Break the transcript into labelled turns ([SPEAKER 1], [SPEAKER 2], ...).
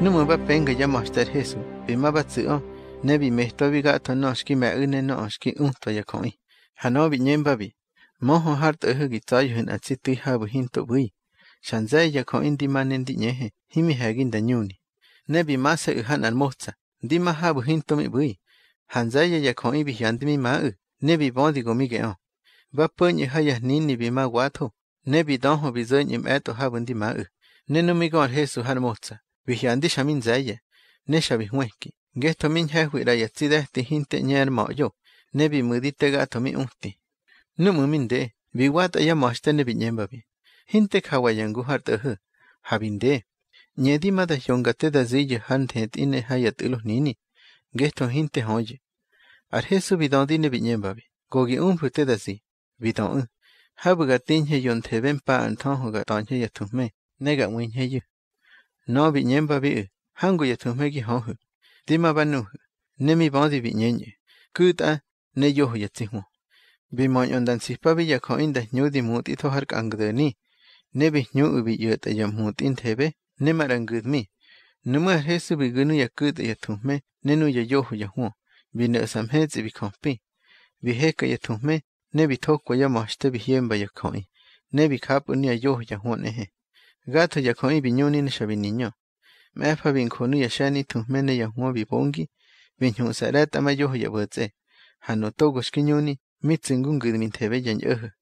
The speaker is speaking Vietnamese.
[SPEAKER 1] Numu ba penga ya mashtar Jesu, pima ba tsio, nebi mehto bi gato noshki me une noshki unto ya koi. Hano bi nyemba bi, moho hart uhu gitayu hen atsiti habu hinto bui. Shanzai ya koi ndi manen di nyehe, himi hagin da nyuni. Nebi mase uhan al mohtsa, di ma habu hinto mi bui. Hanzai ya ya koi bi hyandi mi ma u, nebi bondi go mi geo. Ba punyi haya nini bi ma watu, nebi donho bi zoin im eto habu ndi ma u. Nenu mi gon Jesu han mohtsa. Vijandisha min zaya. Nesha vijmueski. Gesto min jehui la yatsida este hinte ñer moyo. Nebi mudite gato mi unti. Numu min de. Viwata ya moshte nebi ñembabi. Hinte kawayangu hartahu. Habinde. Nyedi mada yongate da ziyo hantet ine hayatilos nini. Gesto hinte hoye. Arhesu bidondi nebi ñembabi. Gogi umpu te da zi. Bidon un. Habu gatin he yon teben pa anton ho gaton he yatume. Nega win he yu nó bị nhem ba bị e, hang gu ya thu me gi ho hu ti ma ba nu ne mi ba di bi nyen ye ku ta ne yo hu ya ti hu bi ma yon dan si pa bi ya ko in da nyu di mu ti tho har kang de ni ne bi nyu u bi yo ta ya mu tin the be ne ma rang gud mi ne ma he su bi gu nu ya ku ta ya thu me ne nu ya yo hu ya hu bi ne sam he ti bi ko pi bi he ka ya thu me ne bi tho ko ya ma shte bi hiem ba ya ko in ne bi khap un ya yo hu ya hu ne he shani tuhmene ya meepa binkhunuyexani tujmene yohmo bibonki binhyu'sará tamayuju yabwetse, hano togoxquiñuni mitsinkunqui minthebeyan yäjä.